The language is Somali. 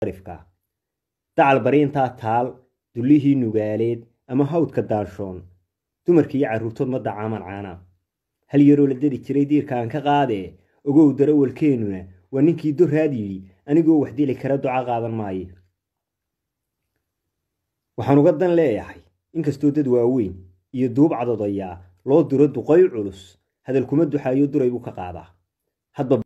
dacal bariintaa taal dullihii nugaaleed ama hawdka daanshoon dumarkiiyo iyo carruurtood ma dacaaman caana hal yaroo la dari jiray diirka aan ka qaadee ogow dar waa ninkii doraad yidhi anigoo wax dili kara duca qaadan maaye waxaan uga dan leeyahay inkastoo dad waaweyn iyo duub cadodayaa loo duro duqay culus hadal kuma duxaayo duray buu ka qaadaa